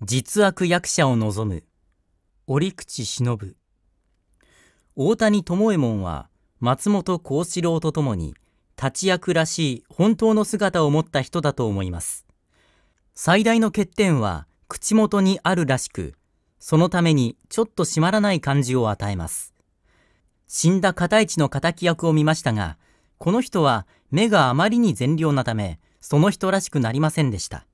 実悪役者を望む折口忍大谷智右衛門は松本幸四郎とともに立役らしい本当の姿を持った人だと思います最大の欠点は口元にあるらしくそのためにちょっと締まらない感じを与えます死んだ片市の敵役を見ましたがこの人は目があまりに善良なためその人らしくなりませんでした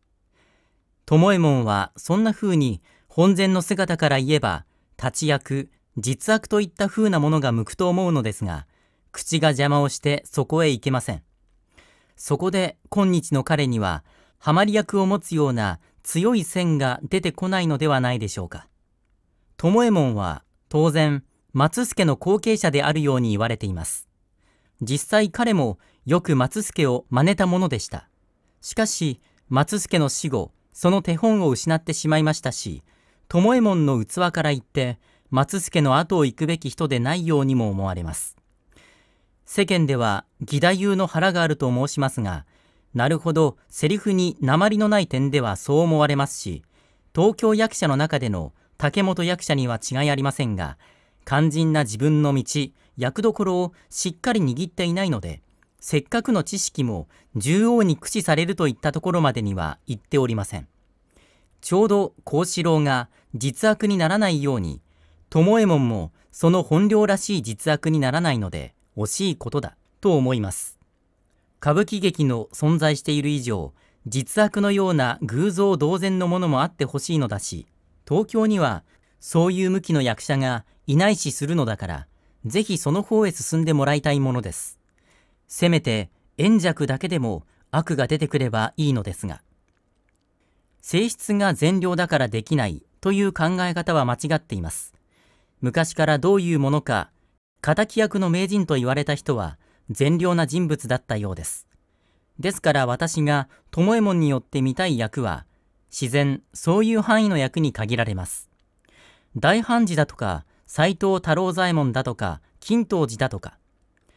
ともえもんはそんな風に本然の姿から言えば、立役、実悪といった風なものが向くと思うのですが、口が邪魔をしてそこへ行けません。そこで今日の彼には、ハマり役を持つような強い線が出てこないのではないでしょうか。ともえもんは当然、松助の後継者であるように言われています。実際彼もよく松助を真似たものでした。しかし、松助の死後、その手本を失ってしまいましたし、友右衛門の器から言って、松助の後を行くべき人でないようにも思われます。世間では、義太夫の腹があると申しますが、なるほど、セリフに鉛のない点ではそう思われますし、東京役者の中での竹本役者には違いありませんが、肝心な自分の道、役どころをしっかり握っていないので、せっかくの知識も縦横に駆使されるといったところまでには行っておりません。ちょうど幸四郎が実悪にならないように、巴門もその本領らしい実悪にならないので惜しいことだと思います。歌舞伎劇の存在している以上、実悪のような偶像同然のものもあってほしいのだし、東京にはそういう向きの役者がいないしするのだから、ぜひその方へ進んでもらいたいものです。せめて円弱だけでも悪が出てくればいいのですが性質が善良だからできないという考え方は間違っています昔からどういうものか敵役の名人と言われた人は善良な人物だったようですですから私が巴門によって見たい役は自然そういう範囲の役に限られます大判事だとか斎藤太郎左衛門だとか金藤寺だとか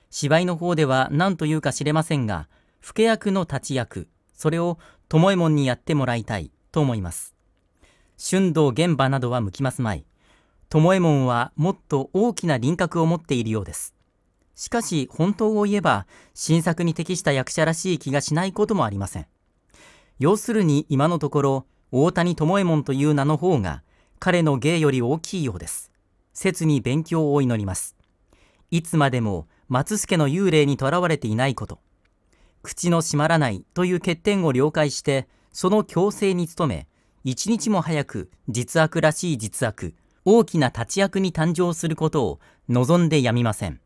芝居の方では何というか知れませんが、老け役の立ち役、それを友右衛門にやってもらいたいと思います。春道現場などは向きますまい。友右衛門はもっと大きな輪郭を持っているようです。しかし本当を言えば新作に適した役者らしい気がしないこともありません。要するに今のところ大谷友右衛門という名の方が彼の芸より大きいようです。切に勉強を祈ります。いつまでも松助の幽霊にとらわれていないこと、口の閉まらないという欠点を了解して、その強制に努め、一日も早く実悪らしい実悪、大きな立役に誕生することを望んでやみません。